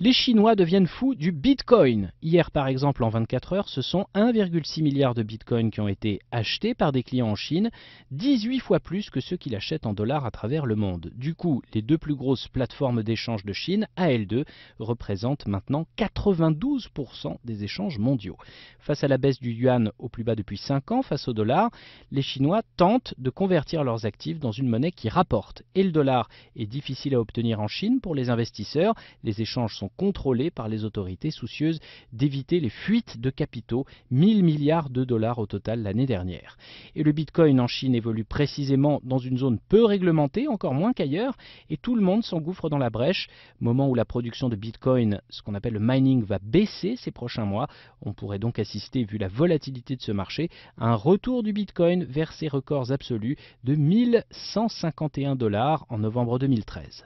Les Chinois deviennent fous du Bitcoin. Hier, par exemple, en 24 heures, ce sont 1,6 milliard de bitcoins qui ont été achetés par des clients en Chine, 18 fois plus que ceux qui l'achètent en dollars à travers le monde. Du coup, les deux plus grosses plateformes d'échange de Chine, AL2, représentent maintenant 92% des échanges mondiaux. Face à la baisse du yuan au plus bas depuis 5 ans, face au dollar, les Chinois tentent de convertir leurs actifs dans une monnaie qui rapporte. Et le dollar est difficile à obtenir en Chine pour les investisseurs, les échanges sont contrôlés par les autorités soucieuses d'éviter les fuites de capitaux, 1000 milliards de dollars au total l'année dernière. Et le Bitcoin en Chine évolue précisément dans une zone peu réglementée, encore moins qu'ailleurs, et tout le monde s'engouffre dans la brèche. Moment où la production de Bitcoin, ce qu'on appelle le mining, va baisser ces prochains mois. On pourrait donc assister, vu la volatilité de ce marché, à un retour du Bitcoin vers ses records absolus de 1151 dollars en novembre 2013.